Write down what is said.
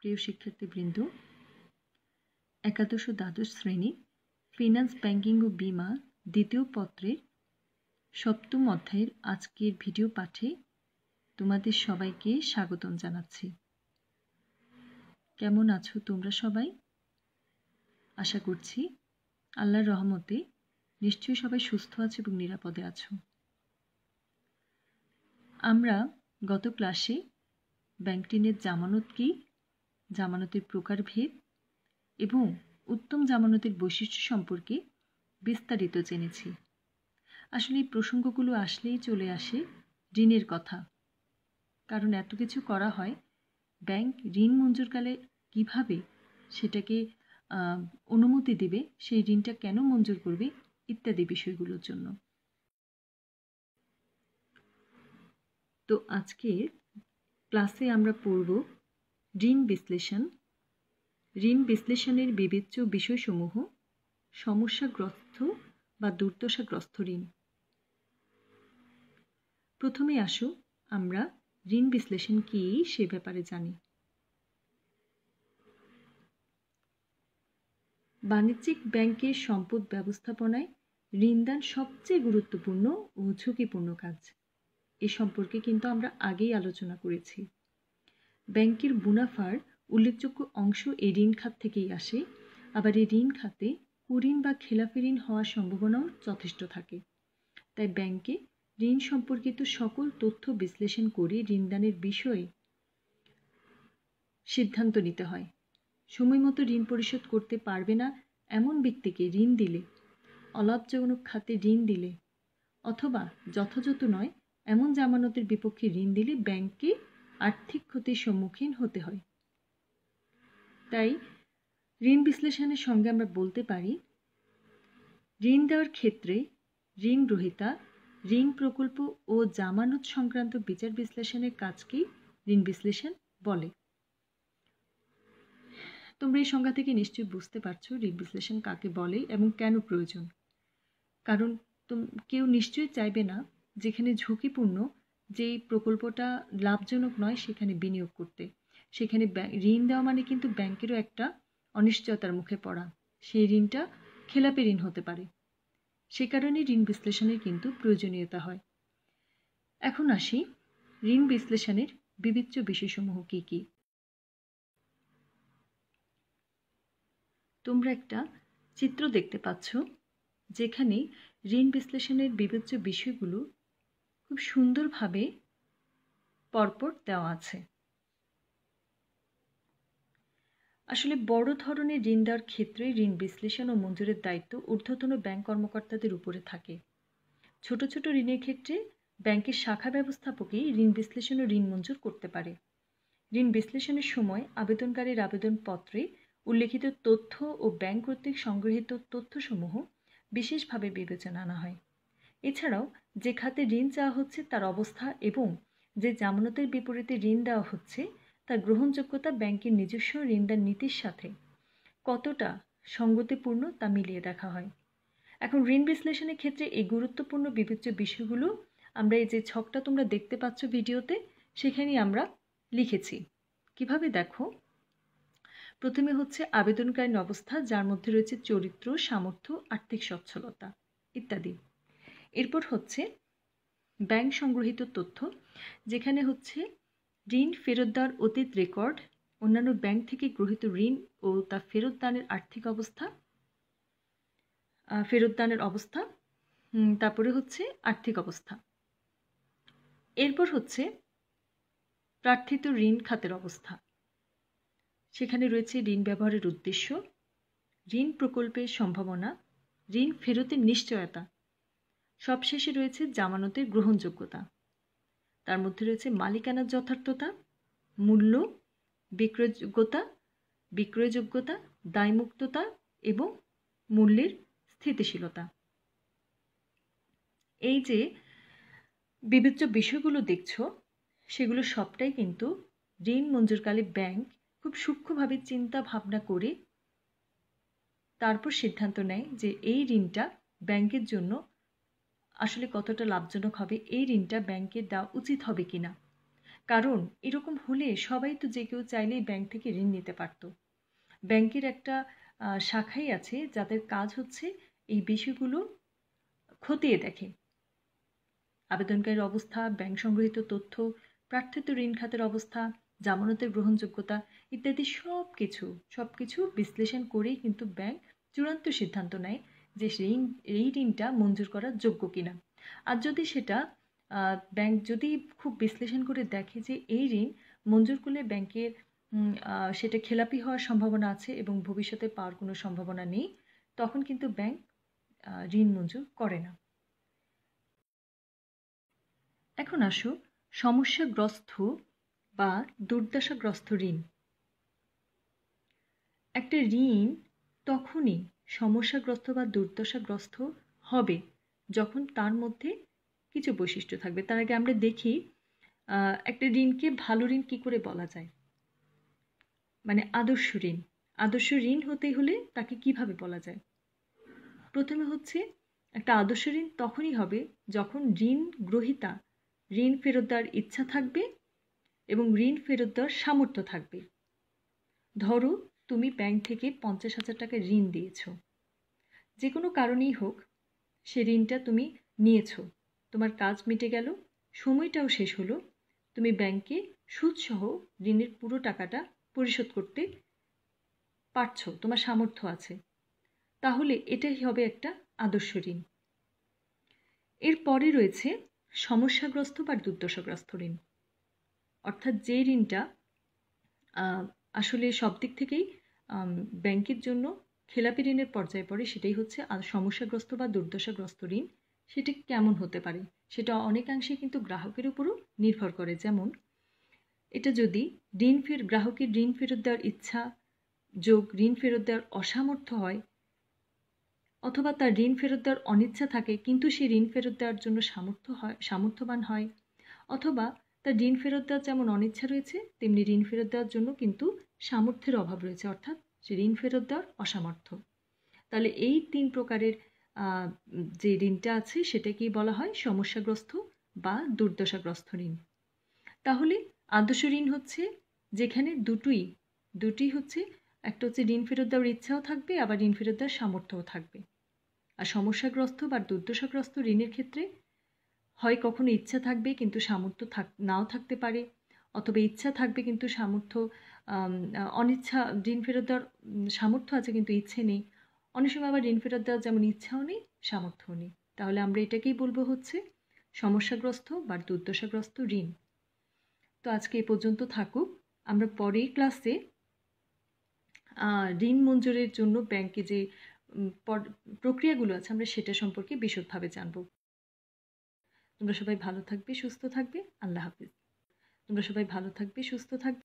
প্রিয় শিক্ষার্থীবৃন্দ একাদশ দ্বাদশ শ্রেণী ফিনান্স ব্যাংকিং ও বিমা দ্বিতীয় পত্রের সপ্তম অধ্যায়ের আজকের ভিডিও পাঠে তোমাদের সবাইকে স্বাগতম জানাচ্ছি কেমন আছো তোমরা সবাই আশা করছি আল্লাহর রহমতে নিশ্চয়ই সবাই সুস্থ আছো এবং নিরাপদে আছো আমরা গত ক্লাসে ব্যাংকটিনের জামানত কি জামানতের প্রকারভেদ এবং উত্তম জামানতের বৈশিষ্ট্য সম্পর্কে বিস্তারিত জেনেছি আসলে এই প্রসঙ্গগুলো আসলেই চলে আসে ঋণের কথা কারণ এত কিছু করা হয় ব্যাংক ঋণ মঞ্জুরকালে কিভাবে সেটাকে অনুমতি দেবে সেই ঋণটা কেন মঞ্জুর করবে ইত্যাদি বিষয়গুলোর জন্য তো আজকের ক্লাসে আমরা পড়ব ঋণ বিশ্লেষণ ঋণ বিশ্লেষণের বিবেচ্য বিষয়সমূহ সমস্যাগ্রস্ত বা দুর্দশাগ্রস্ত ঋণ প্রথমে আসো আমরা ঋণ বিশ্লেষণ কি সে ব্যাপারে জানি বাণিজ্যিক ব্যাংকের সম্পদ ব্যবস্থাপনায় ঋণদান সবচেয়ে গুরুত্বপূর্ণ ও ঝুঁকিপূর্ণ কাজ এ সম্পর্কে কিন্তু আমরা আগেই আলোচনা করেছি ব্যাংকের মুনাফার উল্লেখযোগ্য অংশ এই ঋণ খাত থেকেই আসে আবার এই ঋণ খাতে কুঋণ বা খেলাপি ঋণ হওয়ার সম্ভাবনাও যথেষ্ট থাকে তাই ব্যাংকে ঋণ সম্পর্কিত সকল তথ্য বিশ্লেষণ করে ঋণদানের বিষয়ে সিদ্ধান্ত নিতে হয় সময় মতো ঋণ পরিশোধ করতে পারবে না এমন ব্যক্তিকে ঋণ দিলে অলাভজনক খাতে ঋণ দিলে অথবা যথাযথ নয় এমন জামানতের বিপক্ষে ঋণ দিলে ব্যাংককে আর্থিক ক্ষতির সম্মুখীন হতে হয় তাই ঋণ বিশ্লেষণের সঙ্গে আমরা বলতে পারি ঋণ দেওয়ার ক্ষেত্রে ঋণ গ্রহিতা ঋণ প্রকল্প ও জামানত সংক্রান্ত বিচার বিশ্লেষণের কাজকেই ঋণ বিশ্লেষণ বলে তোমরা এই সংজ্ঞা থেকে নিশ্চয়ই বুঝতে পারছো ঋণ বিশ্লেষণ কাকে বলে এবং কেন প্রয়োজন কারণ কেউ নিশ্চয়ই চাইবে না যেখানে ঝুঁকিপূর্ণ যেই প্রকল্পটা লাভজনক নয় সেখানে বিনিয়োগ করতে সেখানে ঋণ দেওয়া মানে কিন্তু ব্যাংকেরও একটা অনিশ্চয়তার মুখে পড়া সেই ঋণটা খেলাপি ঋণ হতে পারে সে কারণে ঋণ বিশ্লেষণের কিন্তু প্রয়োজনীয়তা হয় এখন আসি ঋণ বিশ্লেষণের বিবেচ্য বিষয়সমূহ কী কী তোমরা একটা চিত্র দেখতে পাচ্ছ যেখানে ঋণ বিশ্লেষণের বিবেচ্য বিষয়গুলো খুব সুন্দরভাবে পরপর দেওয়া আছে আসলে বড় ধরনের ঋণ দেওয়ার ক্ষেত্রে ঋণ বিশ্লেষণ ও মঞ্জুরের দায়িত্ব ঊর্ধ্বতন ব্যাংক কর্মকর্তাদের উপরে থাকে ছোট ছোট ঋণের ক্ষেত্রে ব্যাংকের শাখা ব্যবস্থাপকেই ঋণ বিশ্লেষণ ও ঋণ মঞ্জুর করতে পারে ঋণ বিশ্লেষণের সময় আবেদনকারীর আবেদনপত্রে উল্লেখিত তথ্য ও ব্যাংক কর্তৃক সংগৃহীত তথ্যসমূহ বিশেষভাবে বিবেচনা আনা হয় এছাড়াও যে খাতে ঋণ চাওয়া হচ্ছে তার অবস্থা এবং যে জামানতের বিপরীতে ঋণ দেওয়া হচ্ছে তার গ্রহণযোগ্যতা ব্যাংকের নিজস্ব ঋণদার নীতির সাথে কতটা সঙ্গতিপূর্ণ তা মিলিয়ে দেখা হয় এখন ঋণ বিশ্লেষণের ক্ষেত্রে এই গুরুত্বপূর্ণ বিবেচ্য বিষয়গুলো আমরা এই যে ছকটা তোমরা দেখতে পাচ্ছ ভিডিওতে সেখানেই আমরা লিখেছি কিভাবে দেখো প্রথমে হচ্ছে আবেদনকারী অবস্থা যার মধ্যে রয়েছে চরিত্র সামর্থ্য আর্থিক সচ্ছলতা ইত্যাদি এরপর হচ্ছে ব্যাংক সংগ্রহিত তথ্য যেখানে হচ্ছে ঋণ ফেরত দেওয়ার অতীত রেকর্ড অন্যান্য ব্যাংক থেকে গ্রহীত ঋণ ও তা ফেরত দানের আর্থিক অবস্থা ফেরত দানের অবস্থা তারপরে হচ্ছে আর্থিক অবস্থা এরপর হচ্ছে প্রার্থিত ঋণ খাতের অবস্থা সেখানে রয়েছে ঋণ ব্যবহারের উদ্দেশ্য ঋণ প্রকল্পের সম্ভাবনা ঋণ ফেরতের নিশ্চয়তা সবশেষে রয়েছে জামানতের গ্রহণযোগ্যতা তার মধ্যে রয়েছে মালিকানার যথার্থতা মূল্য বিক্রয়যোগ্যতা বিক্রয়যোগ্যতা দায়মুক্ততা এবং মূল্যের স্থিতিশীলতা এই যে বিবেচ্য বিষয়গুলো দেখছ সেগুলো সবটাই কিন্তু ঋণ মঞ্জুরকালে ব্যাংক খুব সূক্ষ্মভাবে চিন্তা ভাবনা করে তারপর সিদ্ধান্ত নেয় যে এই ঋণটা ব্যাংকের জন্য আসলে কতটা লাভজনক হবে এই ঋণটা ব্যাংকের দেওয়া উচিত হবে কি না কারণ এরকম হলে সবাই তো যে কেউ চাইলেই ব্যাংক থেকে ঋণ নিতে পারত ব্যাংকের একটা শাখাই আছে যাদের কাজ হচ্ছে এই বিষয়গুলো খতিয়ে দেখে আবেদনকারীর অবস্থা ব্যাংক সংগৃহীত তথ্য প্রার্থিত ঋণ খাতের অবস্থা জামানতের গ্রহণযোগ্যতা ইত্যাদি সব কিছু সব কিছু বিশ্লেষণ করেই কিন্তু ব্যাংক চূড়ান্ত সিদ্ধান্ত নেয় যে সেই এই ঋণটা মঞ্জুর করার যোগ্য কিনা আর যদি সেটা ব্যাংক যদি খুব বিশ্লেষণ করে দেখে যে এই ঋণ মঞ্জুর করলে ব্যাংকের সেটা খেলাপি হওয়ার সম্ভাবনা আছে এবং ভবিষ্যতে পাওয়ার কোনো সম্ভাবনা নেই তখন কিন্তু ব্যাংক ঋণ মঞ্জুর করে না এখন আসো সমস্যাগ্রস্ত বা দুর্দশাগ্রস্ত ঋণ একটা ঋণ তখনই সমস্যাগ্রস্ত বা দুর্দশাগ্রস্ত হবে যখন তার মধ্যে কিছু বৈশিষ্ট্য থাকবে তার আগে আমরা দেখি একটা ঋণকে ভালো ঋণ কি করে বলা যায় মানে আদর্শ ঋণ আদর্শ ঋণ হতে হলে তাকে কিভাবে বলা যায় প্রথমে হচ্ছে একটা আদর্শ ঋণ তখনই হবে যখন ঋণ গ্রহিতা ঋণ ফেরত দেওয়ার ইচ্ছা থাকবে এবং ঋণ ফেরত দেওয়ার সামর্থ্য থাকবে ধরো তুমি ব্যাংক থেকে পঞ্চাশ হাজার টাকা ঋণ দিয়েছ যে কোনো কারণেই হোক সে ঋণটা তুমি নিয়েছ তোমার কাজ মিটে গেল সময়টাও শেষ হলো তুমি ব্যাংকে সুদসহ ঋণের পুরো টাকাটা পরিশোধ করতে পারছ তোমার সামর্থ্য আছে তাহলে এটাই হবে একটা আদর্শ ঋণ এরপরে রয়েছে সমস্যাগ্রস্ত বা দুর্দশাগ্রস্ত ঋণ অর্থাৎ যে ঋণটা আসলে সব দিক থেকেই ব্যাংকের জন্য খেলাপি ঋণের পর্যায়ে পড়ে সেটাই হচ্ছে সমস্যাগ্রস্ত বা দুর্দশাগ্রস্ত ঋণ সেটি কেমন হতে পারে সেটা অনেকাংশে কিন্তু গ্রাহকের উপরও নির্ভর করে যেমন এটা যদি ঋণ ফের গ্রাহকের ঋণ ফেরত দেওয়ার ইচ্ছা যোগ ঋণ ফেরত দেওয়ার অসামর্থ্য হয় অথবা তার ঋণ ফেরত দেওয়ার অনিচ্ছা থাকে কিন্তু সে ঋণ ফেরত দেওয়ার জন্য সামর্থ্য হয় সামর্থ্যবান হয় অথবা তার ঋণ ফেরত দেওয়ার যেমন অনিচ্ছা রয়েছে তেমনি ঋণ ফেরত দেওয়ার জন্য কিন্তু সামর্থ্যের অভাব রয়েছে অর্থাৎ সে ঋণ ফেরত দেওয়ার অসামর্থ্য তাহলে এই তিন প্রকারের যে ঋণটা আছে সেটাকেই বলা হয় সমস্যাগ্রস্ত বা দুর্দশাগ্রস্ত ঋণ তাহলে আদর্শ ঋণ হচ্ছে যেখানে দুটোই দুটি হচ্ছে একটা হচ্ছে ঋণ ফেরত দেওয়ার ইচ্ছাও থাকবে আবার ঋণ ফেরত দেওয়ার সামর্থ্যও থাকবে আর সমস্যাগ্রস্ত বা দুর্দশাগ্রস্ত ঋণের ক্ষেত্রে হয় কখনো ইচ্ছা থাকবে কিন্তু সামর্থ্য থাক নাও থাকতে পারে অথবা ইচ্ছা থাকবে কিন্তু সামর্থ্য অনিচ্ছা ঋণ ফেরত দেওয়ার সামর্থ্য আছে কিন্তু ইচ্ছে নেই অনেক সময় আবার ঋণ ফেরত দেওয়ার যেমন ইচ্ছাও নেই সামর্থ্যও নেই তাহলে আমরা এটাকেই বলবো হচ্ছে সমস্যাগ্রস্ত বা দুর্দশাগ্রস্ত ঋণ তো আজকে এ পর্যন্ত থাকুক আমরা পরের ক্লাসে ঋণ মঞ্জুরের জন্য ব্যাংকে যে প্রক্রিয়াগুলো আছে আমরা সেটা সম্পর্কে বিশদভাবে জানব তোমরা সবাই ভালো থাকবে সুস্থ থাকবে আল্লাহ হাফিজ তোমরা সবাই ভালো থাকবে সুস্থ থাকবে